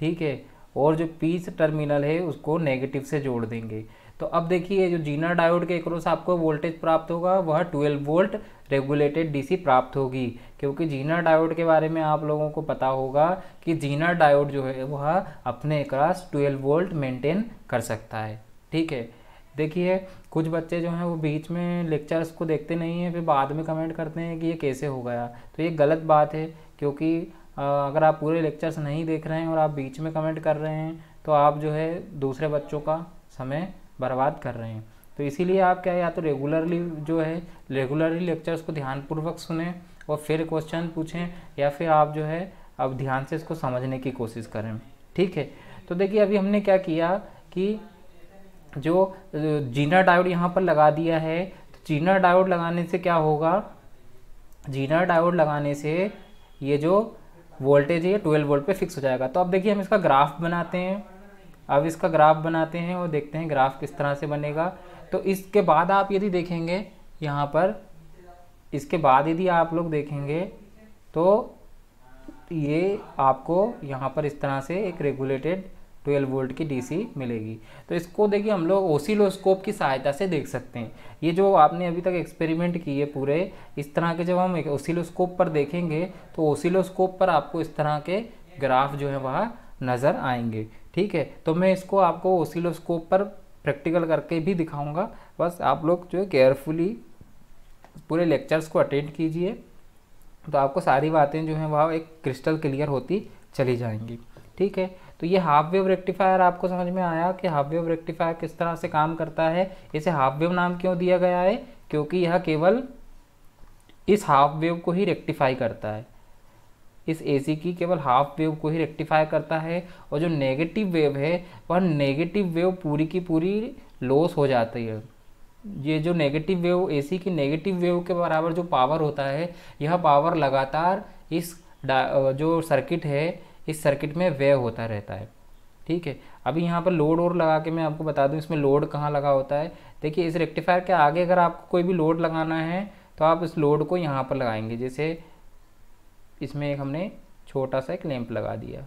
ठीक है और जो पीस टर्मिनल है उसको नेगेटिव से जोड़ देंगे तो अब देखिए जो जीना डायोड के एक्रोस आपको वोल्टेज प्राप्त होगा वह 12 वोल्ट रेगुलेटेड डीसी प्राप्त होगी क्योंकि जीना डायोड के बारे में आप लोगों को पता होगा कि जीना डायोड जो है वह अपने क्रॉस 12 वोल्ट मेंटेन कर सकता है ठीक है देखिए कुछ बच्चे जो हैं वो बीच में लेक्चर्स को देखते नहीं हैं फिर बाद में कमेंट करते हैं कि ये कैसे हो गया तो ये गलत बात है क्योंकि अगर आप पूरे लेक्चर्स नहीं देख रहे हैं और आप बीच में कमेंट कर रहे हैं तो आप जो है दूसरे बच्चों का समय बर्बाद कर रहे हैं तो इसीलिए आप क्या है या तो रेगुलरली जो है रेगुलरली लेक्चर्स को ध्यानपूर्वक सुने और फिर क्वेश्चन पूछें या फिर आप जो है अब ध्यान से इसको समझने की कोशिश करें ठीक है तो देखिए अभी हमने क्या किया कि जो जीना डायोड यहाँ पर लगा दिया है तो जीना डायोड लगाने से क्या होगा जीना डायोड लगाने से ये जो वोल्टेज है ये ट्वेल्व वोल्ट पे फिक्स हो जाएगा तो अब देखिए हम इसका ग्राफ बनाते हैं अब इसका ग्राफ बनाते हैं और देखते हैं ग्राफ किस तरह से बनेगा तो इसके बाद आप यदि देखेंगे यहाँ पर इसके बाद यदि आप लोग देखेंगे तो ये आपको यहाँ पर इस तरह से एक रेगुलेटेड 12 वोल्ट की डीसी मिलेगी तो इसको देखिए हम लोग ओसिलोस्कोप की सहायता से देख सकते हैं ये जो आपने अभी तक एक्सपेरिमेंट किए पूरे इस तरह के जब हम ओसिलोस्कोप पर देखेंगे तो ओसिलोस्कोप पर आपको इस तरह के ग्राफ जो है वह नज़र आएंगे ठीक है तो मैं इसको आपको ओसिलोस्कोप पर प्रैक्टिकल करके भी दिखाऊंगा बस आप लोग जो है केयरफुली पूरे लेक्चर्स को अटेंड कीजिए तो आपको सारी बातें जो हैं वह एक क्रिस्टल क्लियर होती चली जाएंगी ठीक है तो ये हाफ वेव रेक्टिफायर आपको समझ में आया कि हाफ वेव रेक्टिफायर किस तरह से काम करता है इसे हाफ वेव नाम क्यों दिया गया है क्योंकि यह केवल इस हाफ वेव को ही रेक्टिफाई करता है इस एसी की केवल हाफ वेव को ही रेक्टिफाई करता है और जो नेगेटिव वेव है वह नेगेटिव वेव पूरी की पूरी लॉस हो जाती है ये जो नेगेटिव वेव एसी की नेगेटिव वेव के बराबर जो पावर होता है यह पावर लगातार इस जो सर्किट है इस सर्किट में वेव होता रहता है ठीक है अभी यहाँ पर लोड और लगा के मैं आपको बता दूँ इसमें लोड कहाँ लगा होता है देखिए इस रेक्टिफायर के आगे अगर आपको कोई भी लोड लगाना है तो आप इस लोड को यहाँ पर लगाएंगे जैसे इसमें एक हमने छोटा सा एक लैंप लगा दिया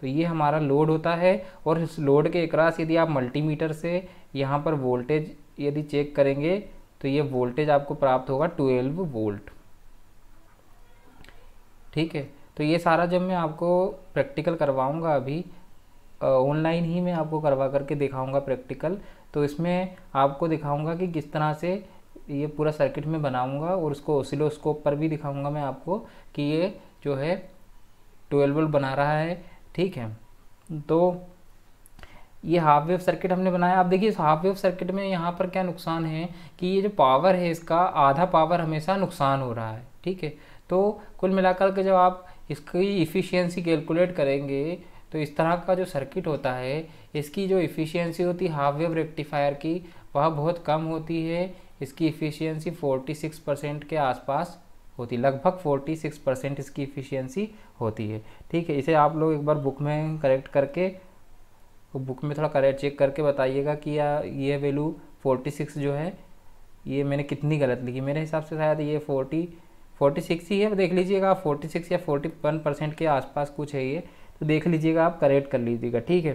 तो ये हमारा लोड होता है और इस लोड के अक्रॉस यदि आप मल्टीमीटर से यहाँ पर वोल्टेज यदि चेक करेंगे तो ये वोल्टेज आपको प्राप्त होगा ट्वेल्व वोल्ट ठीक है तो ये सारा जब मैं आपको प्रैक्टिकल करवाऊँगा अभी ऑनलाइन ही मैं आपको करवा करके दिखाऊँगा प्रैक्टिकल तो इसमें आपको दिखाऊँगा कि किस तरह से ये पूरा सर्किट में बनाऊंगा और उसको ओसिलोस्कोप पर भी दिखाऊंगा मैं आपको कि ये जो है ट्वेल्व वोल्ट बना रहा है ठीक है तो ये हाफ वेव सर्किट हमने बनाया आप देखिए इस हाफ वेव सर्किट में यहाँ पर क्या नुकसान है कि ये जो पावर है इसका आधा पावर हमेशा नुकसान हो रहा है ठीक है तो कुल मिलाकर के जब आप इसकी इफ़िशियंसी कैलकुलेट करेंगे तो इस तरह का जो सर्किट होता है इसकी जो इफ़िशियंसी होती है हाफ वेव रेक्टिफायर की वह बहुत कम होती है इसकी इफ़िशियंसी 46 परसेंट के आसपास होती है लगभग 46 परसेंट इसकी इफ़िशियंसी होती है ठीक है इसे आप लोग एक बार बुक में करेक्ट करके बुक में थोड़ा करेक्ट चेक करके बताइएगा कि या ये वैल्यू 46 जो है ये मैंने कितनी गलत लिखी मेरे हिसाब से शायद ये 40 46 ही है देख लीजिएगा आप 46 या 41 परसेंट के आसपास कुछ है ये तो देख लीजिएगा आप करेक्ट कर लीजिएगा ठीक है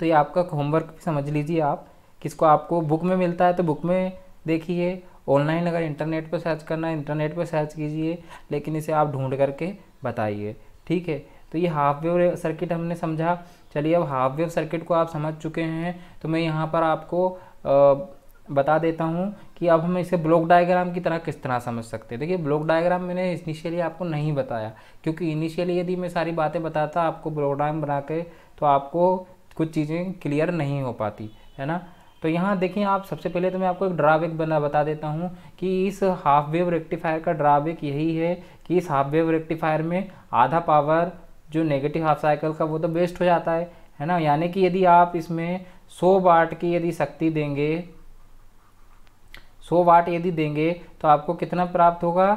तो ये आपका होमवर्क समझ लीजिए आप किसको आपको बुक में मिलता है तो बुक में देखिए ऑनलाइन अगर इंटरनेट पर सर्च करना है इंटरनेट पर सर्च कीजिए लेकिन इसे आप ढूंढ करके बताइए ठीक है तो ये हाफ वेव सर्किट हमने समझा चलिए अब हाफ वेव सर्किट को आप समझ चुके हैं तो मैं यहाँ पर आपको आ, बता देता हूँ कि अब हम इसे ब्लॉक डायग्राम की तरह किस तरह समझ सकते हैं देखिए ब्लॉक डायग्राम मैंने इनिशियली आपको नहीं बताया क्योंकि इनिशियली यदि मैं सारी बातें बताता आपको ब्लॉक डायग्राम बना के तो आपको कुछ चीज़ें क्लियर नहीं हो पाती है ना तो यहाँ देखिए आप सबसे पहले तो मैं आपको एक ड्रावेक बना बता देता हूँ कि इस हाफ वेव रेक्टिफायर का ड्रावेक यही है कि इस हाफ वेव रेक्टिफायर में आधा पावर जो नेगेटिव हाफ साइकिल का वो तो वेस्ट हो जाता है है ना यानी कि यदि आप इसमें 100 वाट की यदि शक्ति देंगे 100 वाट यदि देंगे तो आपको कितना प्राप्त होगा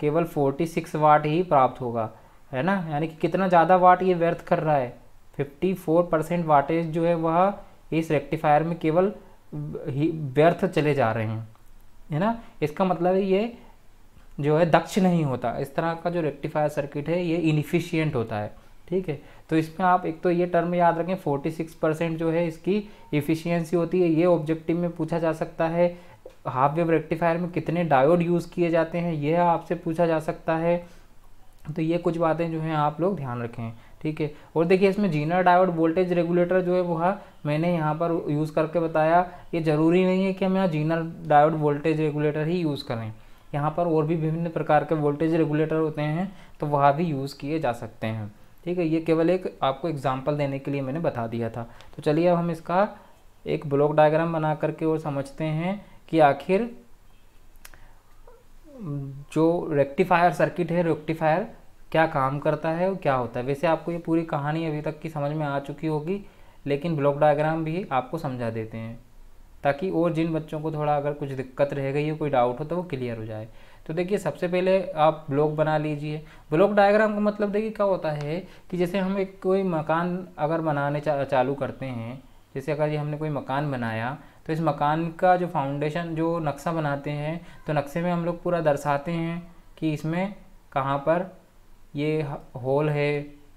केवल 46 वाट ही प्राप्त होगा है ना यानी कि कितना ज़्यादा वाट ये व्यर्थ कर रहा है 54 परसेंट वाटेज जो है वह इस रेक्टिफायर में केवल ही व्यर्थ चले जा रहे हैं है ना इसका मतलब ये जो है दक्ष नहीं होता इस तरह का जो रेक्टिफायर सर्किट है ये इनिफिशियंट होता है ठीक है तो इसमें आप एक तो ये टर्म याद रखें 46 परसेंट जो है इसकी इफ़िशियंसी होती है ये ऑब्जेक्टिव में पूछा जा सकता है हाफ वेव रेक्टिफायर में कितने डायोड यूज़ किए जाते हैं यह आपसे पूछा जा सकता है तो ये कुछ बातें जो हैं आप लोग ध्यान रखें ठीक है और देखिए इसमें जीना डायोड वोल्टेज रेगुलेटर जो है वो है हाँ, मैंने यहाँ पर यूज़ करके बताया ये ज़रूरी नहीं है कि हम यहाँ जीना डायोड वोल्टेज रेगुलेटर ही यूज़ करें यहाँ पर और भी विभिन्न प्रकार के वोल्टेज रेगुलेटर होते हैं तो वहाँ भी यूज़ किए जा सकते हैं ठीक है ये केवल एक आपको एग्जाम्पल देने के लिए मैंने बता दिया था तो चलिए अब हम इसका एक ब्लॉक डायग्राम बना करके और समझते हैं कि आखिर जो रेक्टिफायर सर्किट है रेक्टिफायर क्या काम करता है और क्या होता है वैसे आपको ये पूरी कहानी अभी तक की समझ में आ चुकी होगी लेकिन ब्लॉक डायग्राम भी आपको समझा देते हैं ताकि और जिन बच्चों को थोड़ा अगर कुछ दिक्कत रह गई हो कोई डाउट हो तो वो क्लियर हो जाए तो देखिए सबसे पहले आप ब्लॉक बना लीजिए ब्लॉक डायग्राम का मतलब देखिए क्या होता है कि जैसे हम एक कोई मकान अगर बनाने चा, चालू करते हैं जैसे अगर ये हमने कोई मकान बनाया तो इस मकान का जो फाउंडेशन जो नक्शा बनाते हैं तो नक्शे में हम लोग पूरा दर्शाते हैं कि इसमें कहाँ पर ये होल है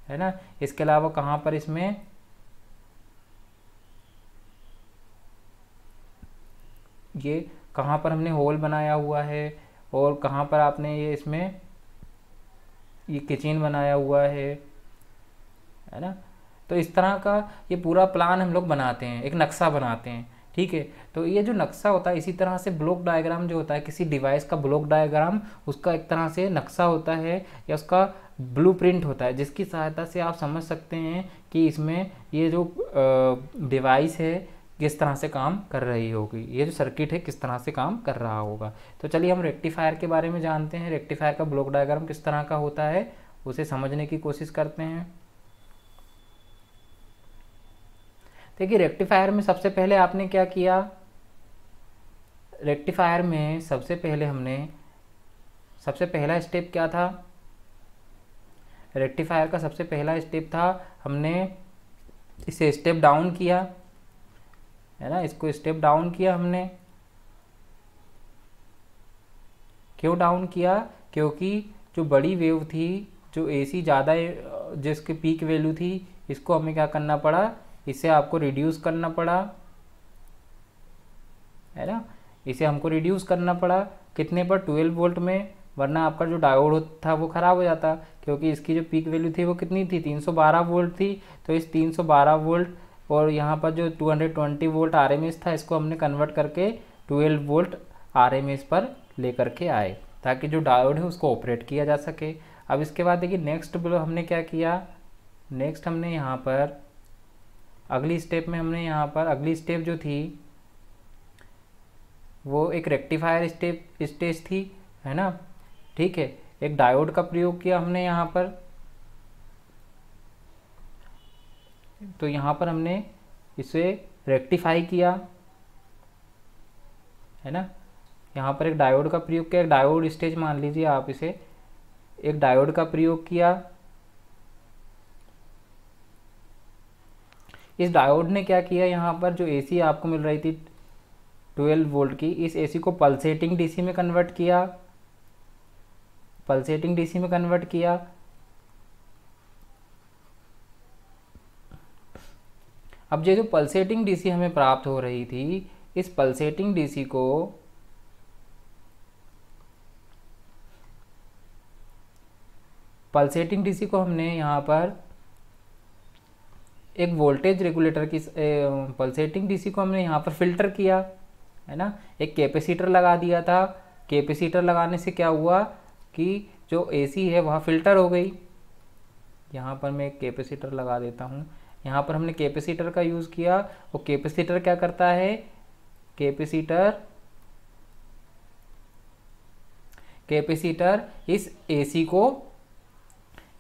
है ना इसके अलावा कहाँ पर इसमें ये कहाँ पर हमने होल बनाया हुआ है और कहाँ पर आपने ये इसमें ये किचन बनाया हुआ है है ना तो इस तरह का ये पूरा प्लान हम लोग बनाते हैं एक नक्शा बनाते हैं ठीक है तो ये जो नक्शा होता है इसी तरह से ब्लॉक डायग्राम जो होता है किसी डिवाइस का ब्लॉक डायग्राम उसका एक तरह से नक्शा होता है या उसका ब्लूप्रिंट होता है जिसकी सहायता से आप समझ सकते हैं कि इसमें ये जो डिवाइस है किस तरह से काम कर रही होगी ये जो सर्किट है किस तरह से काम कर रहा होगा तो चलिए हम रेक्टिफायर के बारे में जानते हैं रेक्टिफायर का ब्लॉक डायग्राम किस तरह का होता है उसे समझने की कोशिश करते हैं देखिए रेक्टिफायर में सबसे पहले आपने क्या किया रेक्टिफायर में सबसे पहले हमने सबसे पहला स्टेप क्या था रेक्टिफायर का सबसे पहला स्टेप था हमने इसे स्टेप डाउन किया है ना इसको स्टेप डाउन किया हमने क्यों डाउन किया क्योंकि जो बड़ी वेव थी जो एसी ज़्यादा जिसकी पीक वैल्यू थी इसको हमें क्या करना पड़ा इसे आपको रिड्यूस करना पड़ा है ना इसे हमको रिड्यूस करना पड़ा कितने पर 12 वोल्ट में वरना आपका जो डायोड था वो ख़राब हो जाता क्योंकि इसकी जो पीक वैल्यू थी वो कितनी थी 312 वोल्ट थी तो इस 312 वोल्ट और यहाँ पर जो 220 वोल्ट आर था इसको हमने कन्वर्ट करके 12 वोल्ट आर पर ले करके आए ताकि जो डायोड है उसको ऑपरेट किया जा सके अब इसके बाद देखिए नेक्स्ट ब्लो हमने क्या किया नेक्स्ट हमने यहाँ पर अगली स्टेप में हमने यहाँ पर अगली स्टेप जो थी वो एक रेक्टिफायर स्टेप स्टेज थी है ना ठीक है एक डायोड का प्रयोग किया हमने यहाँ पर तो यहाँ पर हमने इसे रेक्टिफाई किया है ना यहाँ पर एक डायोड का प्रयोग किया एक डायोड स्टेज मान लीजिए आप इसे एक डायोड का प्रयोग किया इस डायोड ने क्या किया यहाँ पर जो एसी आपको मिल रही थी 12 वोल्ट की इस एसी को पल्सेटिंग डीसी में कन्वर्ट किया पल्सेटिंग डीसी में कन्वर्ट किया अब जो पल्सेटिंग डीसी हमें प्राप्त हो रही थी इस पल्सेटिंग डीसी को पल्सेटिंग डीसी को हमने यहाँ पर एक वोल्टेज रेगुलेटर की पल्सेटिंग डीसी को हमने यहाँ पर फिल्टर किया है ना एक कैपेसिटर लगा दिया था कैपेसिटर लगाने से क्या हुआ कि जो एसी है वह फ़िल्टर हो गई यहाँ पर मैं कैपेसिटर लगा देता हूँ यहाँ पर हमने कैपेसिटर का यूज़ किया वो कैपेसिटर क्या करता है कैपेसिटर कैपेसिटर इस एसी को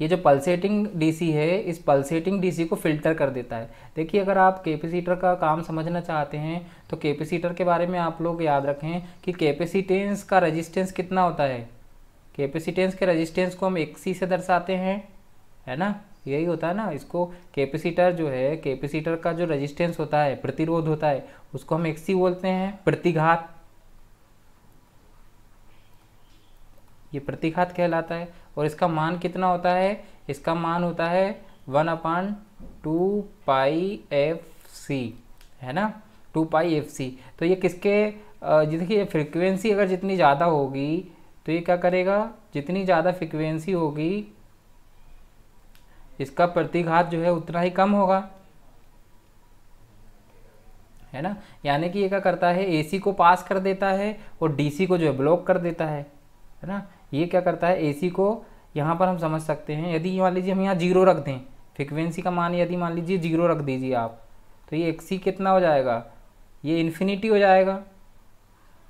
ये जो पल्सेटिंग डीसी है इस पल्सेटिंग डीसी को फिल्टर कर देता है देखिए अगर आप कैपेसिटर का काम समझना चाहते हैं तो कैपेसिटर के बारे में आप लोग याद रखें कि कैपेसिटेंस का रेजिस्टेंस कितना होता है कैपेसिटेंस के रजिस्टेंस को हम एक्सी से दर्शाते हैं है ना यही होता है ना इसको कैपेसिटर जो है कैपेसिटर का जो रजिस्टेंस होता है प्रतिरोध होता है उसको हम एक्सी बोलते हैं प्रतिघात ये प्रतिघात कहलाता है और इसका मान कितना होता है इसका मान होता है one upon two pi F C है ना टू पाई एफ सी तो ये किसके देखिए फ्रिक्वेंसी अगर जितनी ज़्यादा होगी तो ये क्या करेगा जितनी ज़्यादा फ्रिक्वेंसी होगी इसका प्रतिघात जो है उतना ही कम होगा है ना यानी कि ये क्या करता है एसी को पास कर देता है और डीसी को जो है ब्लॉक कर देता है है ना ये क्या करता है एसी को यहाँ पर हम समझ सकते हैं यदि मान लीजिए हम यहाँ जीरो रख दें फ्रिक्वेंसी का मान यदि मान लीजिए जीरो रख दीजिए आप तो ये एक्सी कितना हो जाएगा ये इन्फिनिटी हो जाएगा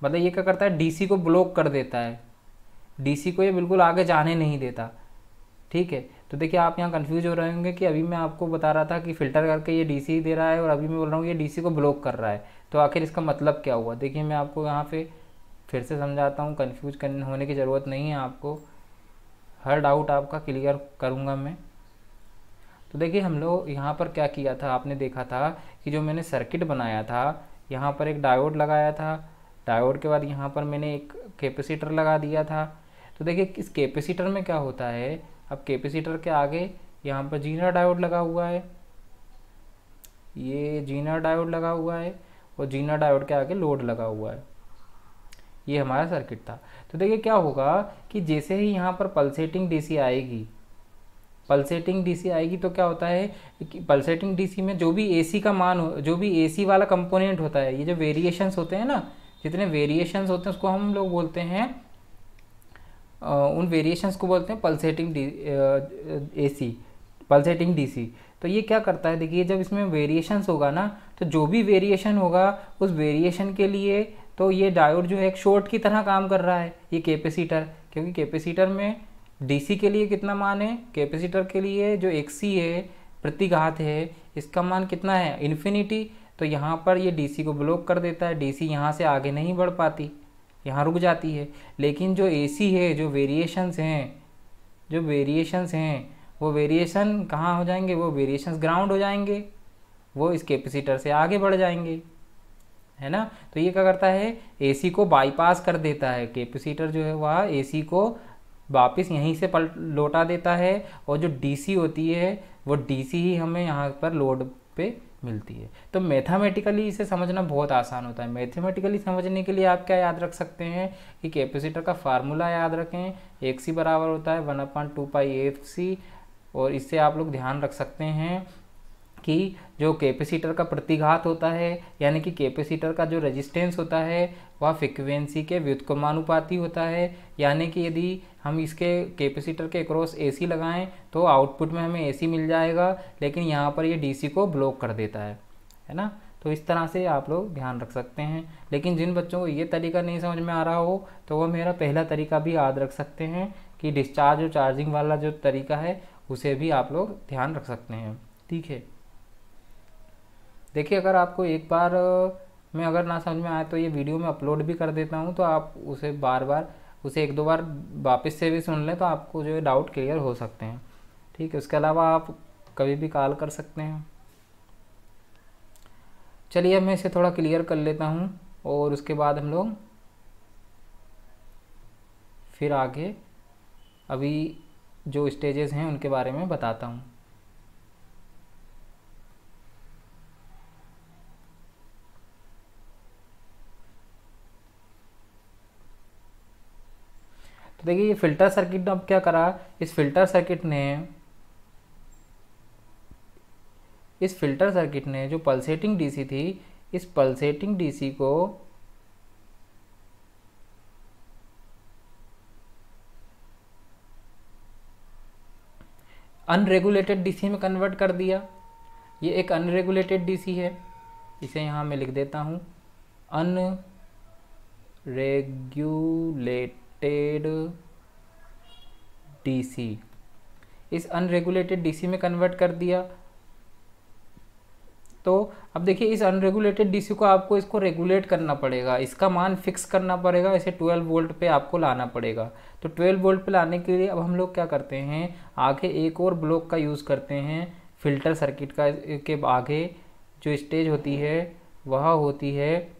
मतलब ये क्या करता है डीसी को ब्लॉक कर देता है डीसी को ये बिल्कुल आगे जाने नहीं देता ठीक है तो देखिए आप यहाँ कंफ्यूज हो रहे होंगे कि अभी मैं आपको बता रहा था कि फ़िल्टर करके ये डीसी दे रहा है और अभी मैं बोल रहा हूँ ये डीसी को ब्लॉक कर रहा है तो आखिर इसका मतलब क्या हुआ देखिए मैं आपको यहाँ पे फिर से समझाता हूँ कन्फ्यूज होने की ज़रूरत नहीं है आपको हर डाउट आपका क्लियर करूँगा मैं तो देखिए हम लोग यहाँ पर क्या किया था आपने देखा था कि जो मैंने सर्किट बनाया था यहाँ पर एक डायोड लगाया था डायोड के बाद यहाँ पर मैंने एक कैपेसिटर लगा दिया था तो देखिए इस कैपेसिटर में क्या होता है अब कैपेसिटर के आगे यहाँ पर जीना डायोड लगा हुआ है ये जीना डायोड लगा हुआ है और जीना डायोड के आगे लोड लगा हुआ है ये हमारा सर्किट था तो देखिए क्या होगा कि जैसे ही यहाँ पर पल्सेटिंग डीसी आएगी पल्सेटिंग डीसी आएगी तो क्या होता है कि पल्सेटिंग डीसी में जो भी एसी का मान हो जो भी एसी वाला कंपोनेंट होता है ये जो वेरिएशंस होते हैं ना जितने वेरिएशंस होते हैं उसको हम लोग बोलते हैं उन वेरिएशंस को बोलते हैं pulsating D A C pulsating DC तो ये क्या करता है देखिए जब इसमें वेरिएशंस होगा ना तो जो भी वेरिएशन होगा उस वेरिएशन के लिए तो ये डायोड जो है एक शॉर्ट की तरह काम कर रहा है ये कैपेसिटर क्योंकि कैपेसिटर में डीसी के लिए कितना मान है कैपेसिटर के लिए जो एक सी है प्रतिघात है इसका मान कितना है इन्फिनिटी तो यहाँ पर ये डीसी को ब्लॉक कर देता है डीसी यहाँ से आगे नहीं बढ़ पाती यहाँ रुक जाती है लेकिन जो ए सी है जो वेरिएशंस हैं जो वेरिएशंस हैं वो वेरिएशन कहाँ हो जाएंगे वो वेरिएशंस ग्राउंड हो जाएंगे वो इस कैपेसिटर से आगे बढ़ जाएंगे है ना तो ये क्या करता है एसी को बाईपास कर देता है कैपेसिटर जो है वह एसी को वापस यहीं से पल लौटा देता है और जो डीसी होती है वो डीसी ही हमें यहाँ पर लोड पे मिलती है तो मैथमेटिकली इसे समझना बहुत आसान होता है मैथमेटिकली समझने के लिए आप क्या याद रख सकते हैं कि कैपेसिटर का फार्मूला याद रखें एक सी बराबर होता है one upon two pi F C और इससे आप लोग ध्यान रख सकते हैं कि जो कैपेसिटर का प्रतिघात होता है यानी कि कैपेसिटर का जो रेजिस्टेंस होता है वह फ्रिक्वेंसी के व्युत्क्रमानुपाती होता है यानी कि यदि हम इसके कैपेसिटर के ए एसी लगाएं तो आउटपुट में हमें एसी मिल जाएगा लेकिन यहाँ पर ये डीसी को ब्लॉक कर देता है है ना तो इस तरह से आप लोग ध्यान रख सकते हैं लेकिन जिन बच्चों को ये तरीका नहीं समझ में आ रहा हो तो वह मेरा पहला तरीका भी याद रख सकते हैं कि डिस्चार्ज और चार्जिंग वाला जो तरीका है उसे भी आप लोग ध्यान रख सकते हैं ठीक है देखिए अगर आपको एक बार में अगर ना समझ में आए तो ये वीडियो में अपलोड भी कर देता हूँ तो आप उसे बार बार उसे एक दो बार वापस से भी सुन लें तो आपको जो है डाउट क्लियर हो सकते हैं ठीक है उसके अलावा आप कभी भी कॉल कर सकते हैं चलिए मैं इसे थोड़ा क्लियर कर लेता हूँ और उसके बाद हम लोग फिर आगे अभी जो स्टेजेस हैं उनके बारे में बताता हूँ देखिए ये फिल्टर सर्किट ने अब क्या करा इस फिल्टर सर्किट ने इस फिल्टर सर्किट ने जो पल्सेटिंग डीसी थी इस पल्सेटिंग डीसी को अनरेगुलेटेड डीसी में कन्वर्ट कर दिया ये एक अनरेगुलेटेड डीसी है इसे यहां मैं लिख देता हूं अनरेगुलेट अनरेगुलेटेड डीसी इस अनरेगुलेटेड डीसी में कन्वर्ट कर दिया तो अब देखिए इस अनरेगुलेटेड डीसी को आपको इसको रेगुलेट करना पड़ेगा इसका मान फिक्स करना पड़ेगा इसे 12 वोल्ट पे आपको लाना पड़ेगा तो 12 वोल्ट पे लाने के लिए अब हम लोग क्या करते हैं आगे एक और ब्लॉक का यूज़ करते हैं फिल्टर सर्किट का के आगे जो स्टेज होती है वह होती है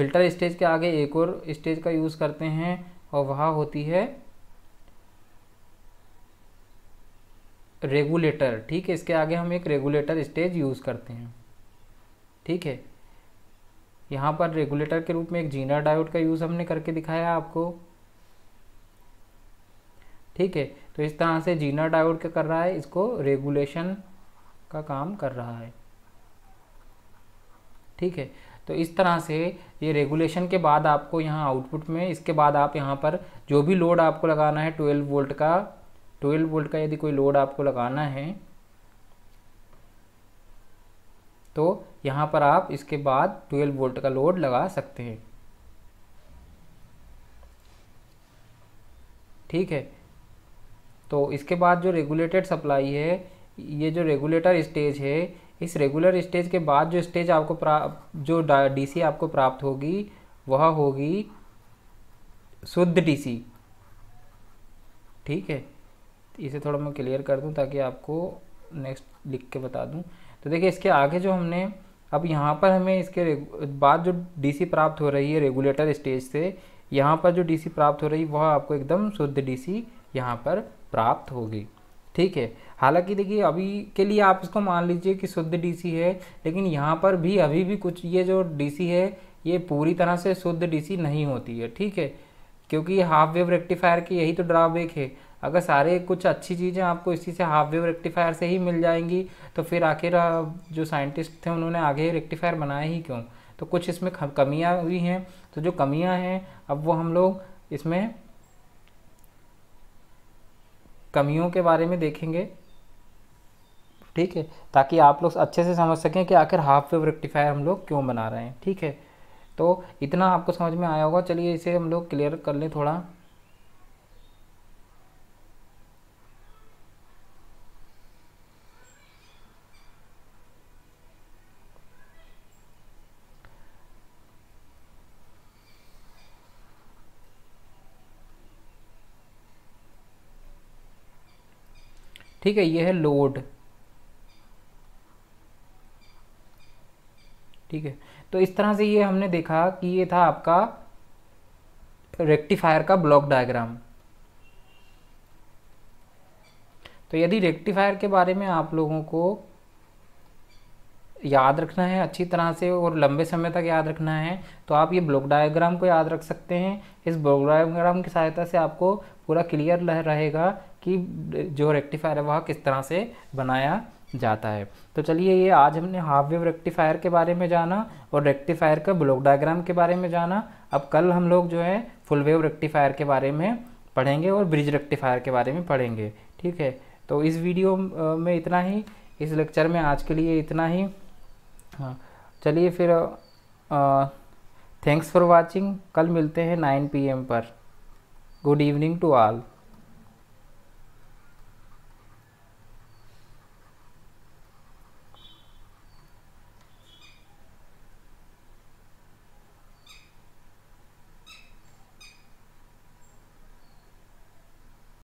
फिल्टर स्टेज के आगे एक और स्टेज का यूज़ करते हैं और वह होती है रेगुलेटर ठीक है इसके आगे हम एक रेगुलेटर स्टेज यूज़ करते हैं ठीक है यहाँ पर रेगुलेटर के रूप में एक जीना डायोड का यूज़ हमने करके दिखाया आपको ठीक है तो इस तरह से जीना डायोड क्या कर रहा है इसको रेगुलेशन का काम कर रहा है ठीक है तो इस तरह से ये रेगुलेशन के बाद आपको यहाँ आउटपुट में इसके बाद आप यहाँ पर जो भी लोड आपको लगाना है ट्वेल्व वोल्ट का ट्वेल्व वोल्ट का यदि कोई लोड आपको लगाना है तो यहाँ पर आप इसके बाद ट्वेल्व वोल्ट का लोड लगा सकते हैं ठीक है तो इसके बाद जो रेगुलेटेड सप्लाई है ये जो रेगुलेटर स्टेज है इस रेगुलर स्टेज के बाद जो स्टेज आपको प्राप्त जो डीसी आपको प्राप्त होगी वह होगी शुद्ध डीसी ठीक है इसे थोड़ा मैं क्लियर कर दूं ताकि आपको नेक्स्ट लिख के बता दूं तो देखिए इसके आगे जो हमने अब यहाँ पर हमें इसके बाद जो डीसी प्राप्त हो रही है रेगुलेटर स्टेज से यहाँ पर जो डीसी प्राप्त हो रही वह आपको एकदम शुद्ध डीसी यहाँ पर प्राप्त होगी ठीक है हालांकि देखिए अभी के लिए आप इसको मान लीजिए कि शुद्ध डीसी है लेकिन यहाँ पर भी अभी भी कुछ ये जो डीसी है ये पूरी तरह से शुद्ध डीसी नहीं होती है ठीक है क्योंकि हाफ वेव रेक्टिफायर की यही तो ड्रॉबैक है अगर सारे कुछ अच्छी चीज़ें आपको इसी से हाफ वेव रेक्टिफायर से ही मिल जाएंगी तो फिर आखिर जो साइंटिस्ट थे उन्होंने आगे रेक्टिफायर बनाए ही क्यों तो कुछ इसमें कमियाँ हुई हैं तो जो कमियाँ हैं अब वो हम लोग इसमें कमियों के बारे में देखेंगे ठीक है ताकि आप लोग अच्छे से समझ सकें कि आखिर हाफ वेव रेक्टिफायर हम लोग क्यों बना रहे हैं ठीक है तो इतना आपको समझ में आया होगा चलिए इसे हम लोग क्लियर कर लें थोड़ा ठीक है ये है लोड ठीक है तो इस तरह से ये हमने देखा कि ये था आपका रेक्टिफायर का ब्लॉक डायग्राम तो यदि रेक्टिफायर के बारे में आप लोगों को याद रखना है अच्छी तरह से और लंबे समय तक याद रखना है तो आप ये ब्लॉक डायग्राम को याद रख सकते हैं इस ब्लॉक डायग्राम की सहायता से आपको पूरा क्लियर रहेगा कि जो रेक्टिफायर है वह किस तरह से बनाया जाता है तो चलिए ये आज हमने हाफ वेव रेक्टिफायर के बारे में जाना और रेक्टिफायर का ब्लॉक डायग्राम के बारे में जाना अब कल हम लोग जो है फुल वेव रेक्टिफायर के बारे में पढ़ेंगे और ब्रिज रेक्टिफायर के बारे में पढ़ेंगे ठीक है तो इस वीडियो में इतना ही इस लेक्चर में आज के लिए इतना ही हाँ चलिए फिर थैंक्स फॉर वॉचिंग कल मिलते हैं पी एम पर गुड इवनिंग टू ऑल